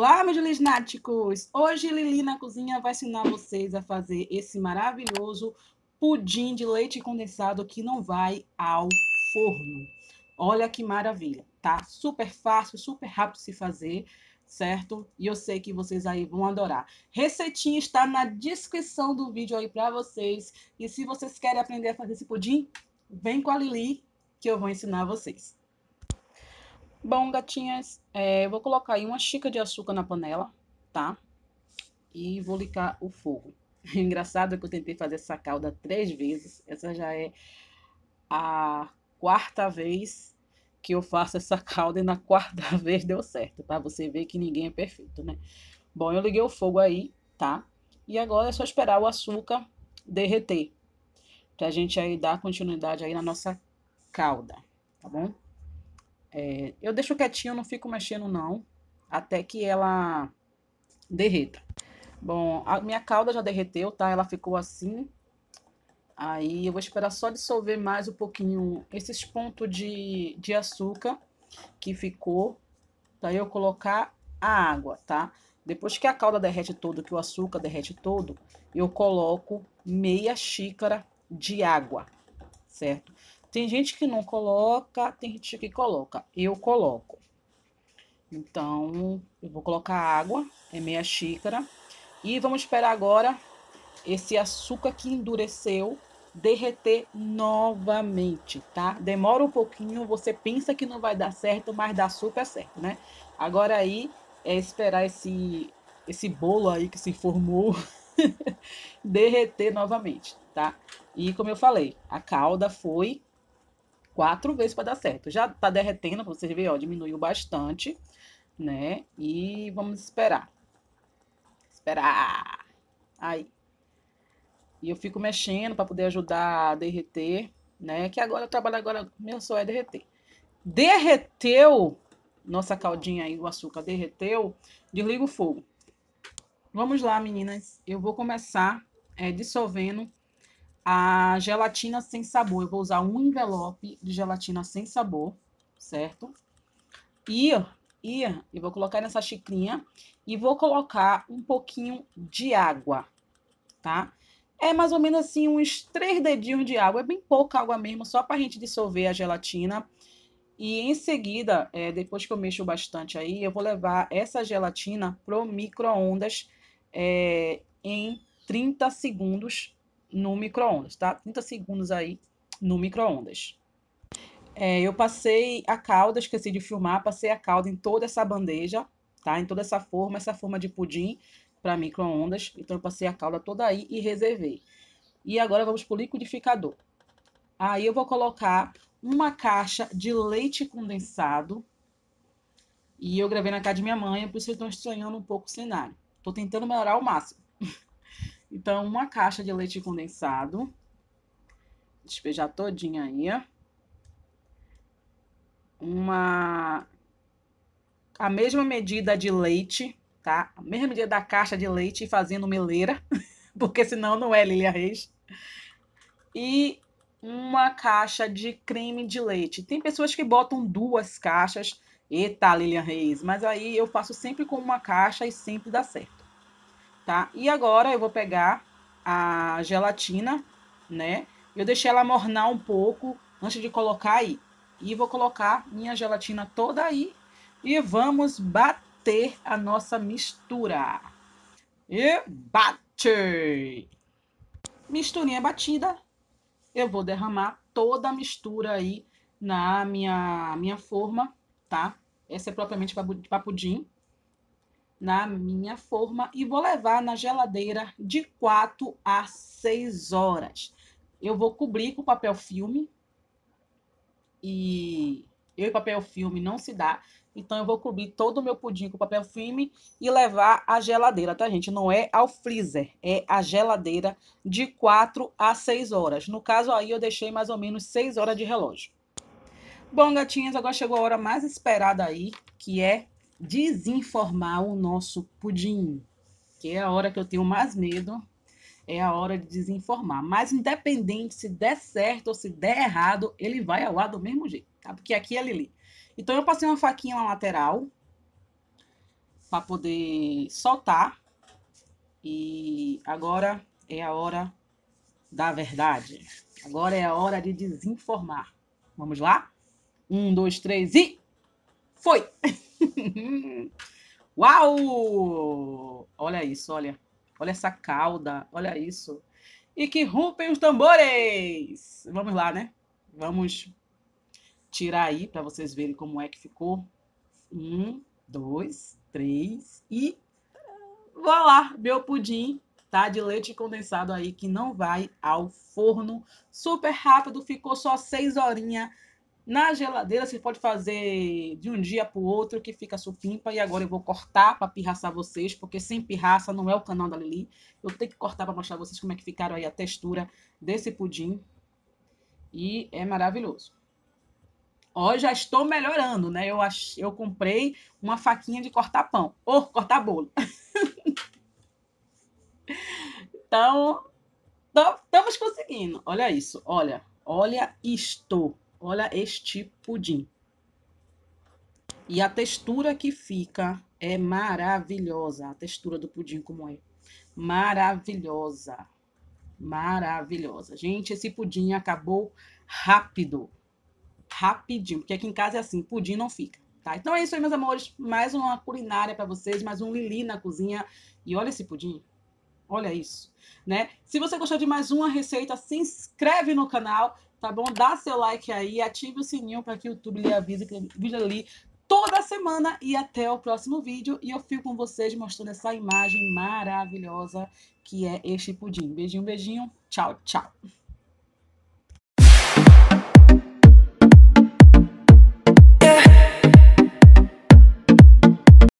Olá, meus lináticos! Hoje Lili na cozinha vai ensinar vocês a fazer esse maravilhoso pudim de leite condensado que não vai ao forno. Olha que maravilha, tá? Super fácil, super rápido de se fazer, certo? E eu sei que vocês aí vão adorar. Receitinha está na descrição do vídeo aí para vocês. E se vocês querem aprender a fazer esse pudim, vem com a Lili que eu vou ensinar vocês. Bom, gatinhas, é, eu vou colocar aí uma xícara de açúcar na panela, tá? E vou ligar o fogo. É engraçado que eu tentei fazer essa calda três vezes. Essa já é a quarta vez que eu faço essa calda e na quarta vez deu certo, tá? você ver que ninguém é perfeito, né? Bom, eu liguei o fogo aí, tá? E agora é só esperar o açúcar derreter, pra gente aí dar continuidade aí na nossa calda, tá bom? É, eu deixo quietinho, não fico mexendo não, até que ela derreta. Bom, a minha calda já derreteu, tá? Ela ficou assim. Aí eu vou esperar só dissolver mais um pouquinho esses pontos de, de açúcar que ficou, Daí eu colocar a água, tá? Depois que a calda derrete todo, que o açúcar derrete todo, eu coloco meia xícara de água, certo? Tem gente que não coloca, tem gente que coloca. Eu coloco. Então, eu vou colocar água, é meia xícara. E vamos esperar agora esse açúcar que endureceu derreter novamente, tá? Demora um pouquinho, você pensa que não vai dar certo, mas dá super certo, né? Agora aí é esperar esse esse bolo aí que se formou derreter novamente, tá? E como eu falei, a calda foi quatro vezes para dar certo. Já tá derretendo, pra vocês verem, ó, diminuiu bastante, né? E vamos esperar. Esperar. Aí. E eu fico mexendo para poder ajudar a derreter, né? Que agora eu trabalho agora, meu só é derreter. Derreteu nossa caldinha aí, o açúcar derreteu, desliga o fogo. Vamos lá, meninas. Eu vou começar é, dissolvendo a gelatina sem sabor. Eu vou usar um envelope de gelatina sem sabor, certo? E, e eu vou colocar nessa xicrinha e vou colocar um pouquinho de água, tá? É mais ou menos assim, uns três dedinhos de água. É bem pouca água mesmo, só para a gente dissolver a gelatina. E em seguida, é, depois que eu mexo bastante aí, eu vou levar essa gelatina pro micro-ondas é, em 30 segundos no micro-ondas, tá? 30 segundos aí no micro-ondas. É, eu passei a calda, esqueci de filmar, passei a calda em toda essa bandeja, tá? Em toda essa forma, essa forma de pudim para micro-ondas. Então, eu passei a calda toda aí e reservei. E agora vamos para o liquidificador. Aí eu vou colocar uma caixa de leite condensado. E eu gravei na casa de minha mãe, por isso eu estou estranhando um pouco o cenário. Tô tentando melhorar ao máximo. Então, uma caixa de leite condensado. Despejar todinha aí. Uma... A mesma medida de leite, tá? A mesma medida da caixa de leite fazendo meleira. Porque senão não é Lilia Reis. E uma caixa de creme de leite. Tem pessoas que botam duas caixas. Eita, Lilian Reis. Mas aí eu faço sempre com uma caixa e sempre dá certo tá? E agora eu vou pegar a gelatina, né? Eu deixei ela mornar um pouco antes de colocar aí. E vou colocar minha gelatina toda aí e vamos bater a nossa mistura. E bate! Misturinha batida, eu vou derramar toda a mistura aí na minha, minha forma, tá? Essa é propriamente para pudim, na minha forma e vou levar na geladeira de 4 a 6 horas. Eu vou cobrir com papel filme e eu e papel filme não se dá, então eu vou cobrir todo o meu pudim com papel filme e levar à geladeira, tá gente? Não é ao freezer, é a geladeira de 4 a 6 horas. No caso aí eu deixei mais ou menos 6 horas de relógio. Bom, gatinhas, agora chegou a hora mais esperada aí, que é desinformar o nosso pudim, que é a hora que eu tenho mais medo, é a hora de desinformar. Mas independente se der certo ou se der errado, ele vai ao ar do mesmo jeito, tá? Porque aqui é Lili. Então eu passei uma faquinha na lateral para poder soltar. E agora é a hora da verdade. Agora é a hora de desinformar. Vamos lá? Um, dois, três e foi! Uau! Olha isso, olha. Olha essa cauda, olha isso. E que rompem os tambores! Vamos lá, né? Vamos tirar aí para vocês verem como é que ficou. Um, dois, três e... Vá lá, meu pudim tá? De leite condensado aí que não vai ao forno. Super rápido, ficou só seis horinhas na geladeira, você pode fazer de um dia para o outro, que fica supimpa. E agora eu vou cortar para pirraçar vocês, porque sem pirraça não é o canal da Lili. Eu tenho que cortar para mostrar vocês como é que ficaram aí a textura desse pudim. E é maravilhoso. Ó, já estou melhorando, né? Eu, ach... eu comprei uma faquinha de cortar pão. Ou cortar bolo. então, estamos conseguindo. Olha isso, olha. Olha isto. Olha este pudim. E a textura que fica é maravilhosa. A textura do pudim, como é? Maravilhosa. Maravilhosa. Gente, esse pudim acabou rápido. Rapidinho. Porque aqui em casa é assim: pudim não fica. Tá? Então é isso aí, meus amores. Mais uma culinária para vocês. Mais um Lili na cozinha. E olha esse pudim. Olha isso, né? Se você gostou de mais uma receita, se inscreve no canal tá bom? Dá seu like aí, ative o sininho para que o YouTube lhe avise que eu vídeo ali toda semana e até o próximo vídeo. E eu fico com vocês mostrando essa imagem maravilhosa que é este pudim. Beijinho, beijinho. Tchau, tchau.